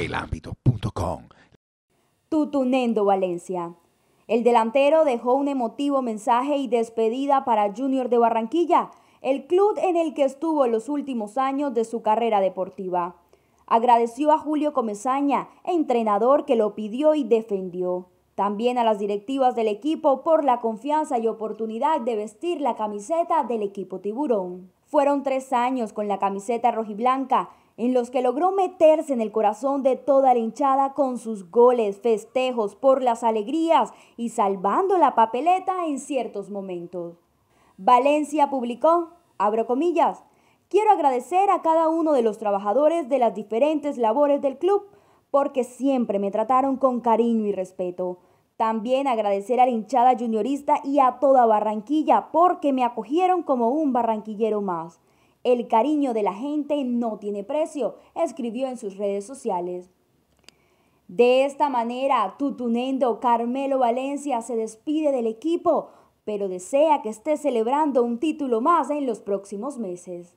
elámbito.com. Tutunendo Valencia. El delantero dejó un emotivo mensaje y despedida para Junior de Barranquilla, el club en el que estuvo los últimos años de su carrera deportiva. Agradeció a Julio Comezaña, entrenador que lo pidió y defendió. También a las directivas del equipo por la confianza y oportunidad de vestir la camiseta del equipo tiburón. Fueron tres años con la camiseta rojiblanca en los que logró meterse en el corazón de toda la hinchada con sus goles, festejos por las alegrías y salvando la papeleta en ciertos momentos. Valencia publicó, abro comillas, quiero agradecer a cada uno de los trabajadores de las diferentes labores del club porque siempre me trataron con cariño y respeto. También agradecer a la hinchada juniorista y a toda Barranquilla porque me acogieron como un barranquillero más. El cariño de la gente no tiene precio, escribió en sus redes sociales. De esta manera, tutunendo Carmelo Valencia se despide del equipo, pero desea que esté celebrando un título más en los próximos meses.